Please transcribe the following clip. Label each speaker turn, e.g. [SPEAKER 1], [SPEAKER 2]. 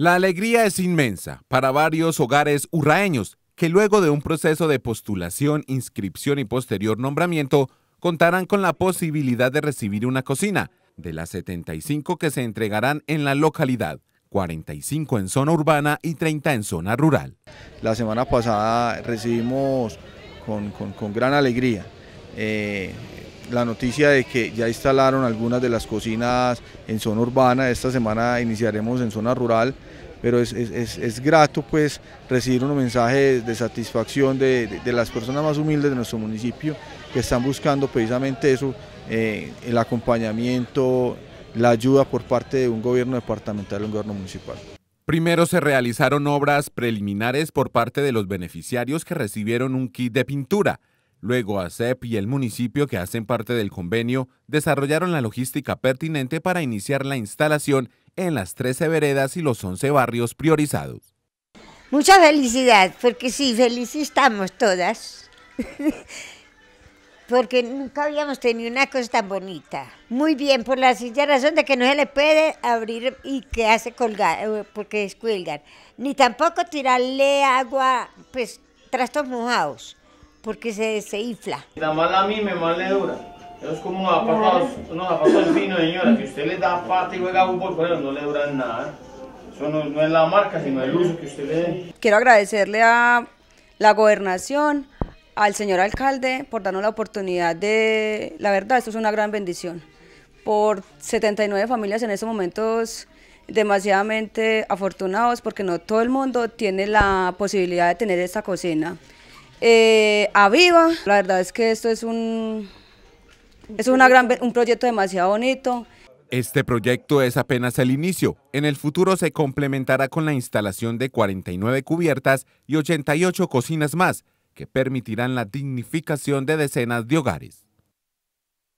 [SPEAKER 1] La alegría es inmensa para varios hogares urraeños que luego de un proceso de postulación, inscripción y posterior nombramiento contarán con la posibilidad de recibir una cocina de las 75 que se entregarán en la localidad. 45 en zona urbana y 30 en zona rural.
[SPEAKER 2] La semana pasada recibimos con, gran alegría eh, la noticia de que ya instalaron algunas de las cocinas en zona urbana, esta semana iniciaremos en zona rural, pero es, grato pues recibir unos mensajes de satisfacción de, las personas más humildes de nuestro municipio que están buscando precisamente eso, eh, el acompañamiento, la ayuda por parte de un gobierno departamental, un gobierno municipal.
[SPEAKER 1] Primero se realizaron obras preliminares por parte de los beneficiarios que recibieron un kit de pintura. Luego, ASEP y el municipio que hacen parte del convenio desarrollaron la logística pertinente para iniciar la instalación en las 13 veredas y los 11 barrios priorizados.
[SPEAKER 3] Mucha felicidad, porque sí, felices todas, porque nunca habíamos tenido una cosa tan bonita. Muy bien, por la sencilla razón de que no se le puede abrir y que hace colgar, eh, porque descuelgan, ni tampoco tirarle agua, pues trastos mojados porque se, se infla.
[SPEAKER 4] La mala a mí me mal le dura. Eso es como unos zapatos, unos el vino señora, que usted le da pata y juega fútbol con no le dura nada. Eso no, no, es la marca, sino el uso que usted le dé.
[SPEAKER 5] Quiero agradecerle a la gobernación, al señor alcalde, por darnos la oportunidad de... La verdad, esto es una gran bendición. Por 79 familias en estos momentos demasiadamente afortunados porque no todo el mundo tiene la posibilidad de tener esta cocina eh, a La verdad es que esto es un, es una gran, un proyecto demasiado bonito.
[SPEAKER 1] Este proyecto es apenas el inicio. En el futuro se complementará con la instalación de 49 cubiertas y 88 cocinas más, que permitirán la dignificación de decenas de hogares.